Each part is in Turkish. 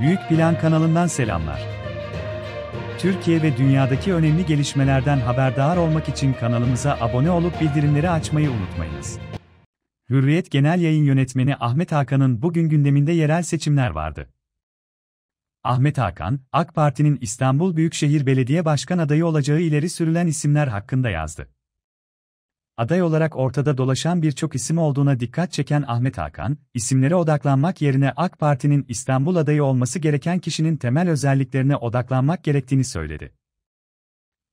Büyük Plan kanalından selamlar. Türkiye ve dünyadaki önemli gelişmelerden haberdar olmak için kanalımıza abone olup bildirimleri açmayı unutmayınız. Hürriyet Genel Yayın Yönetmeni Ahmet Hakan'ın bugün gündeminde yerel seçimler vardı. Ahmet Hakan, AK Parti'nin İstanbul Büyükşehir Belediye Başkan adayı olacağı ileri sürülen isimler hakkında yazdı aday olarak ortada dolaşan birçok isim olduğuna dikkat çeken Ahmet Hakan, isimlere odaklanmak yerine AK Parti'nin İstanbul adayı olması gereken kişinin temel özelliklerine odaklanmak gerektiğini söyledi.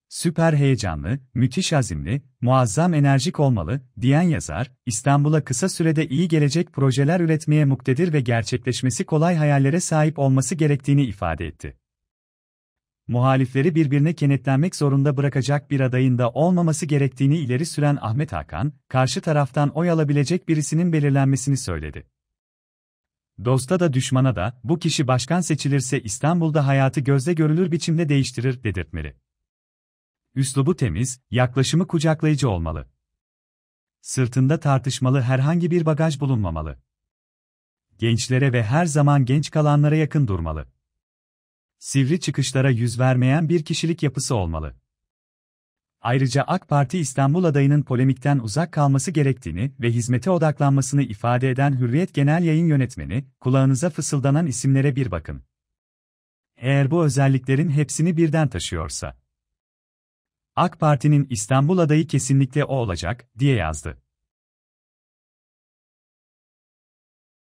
Süper heyecanlı, müthiş azimli, muazzam enerjik olmalı, diyen yazar, İstanbul'a kısa sürede iyi gelecek projeler üretmeye muktedir ve gerçekleşmesi kolay hayallere sahip olması gerektiğini ifade etti muhalifleri birbirine kenetlenmek zorunda bırakacak bir adayın da olmaması gerektiğini ileri süren Ahmet Hakan, karşı taraftan oy alabilecek birisinin belirlenmesini söyledi. Dosta da düşmana da, bu kişi başkan seçilirse İstanbul'da hayatı gözle görülür biçimde değiştirir dedirtmeli. Üslubu temiz, yaklaşımı kucaklayıcı olmalı. Sırtında tartışmalı herhangi bir bagaj bulunmamalı. Gençlere ve her zaman genç kalanlara yakın durmalı sivri çıkışlara yüz vermeyen bir kişilik yapısı olmalı. Ayrıca AK Parti İstanbul adayının polemikten uzak kalması gerektiğini ve hizmete odaklanmasını ifade eden Hürriyet Genel Yayın Yönetmeni, kulağınıza fısıldanan isimlere bir bakın. Eğer bu özelliklerin hepsini birden taşıyorsa. AK Parti'nin İstanbul adayı kesinlikle o olacak, diye yazdı.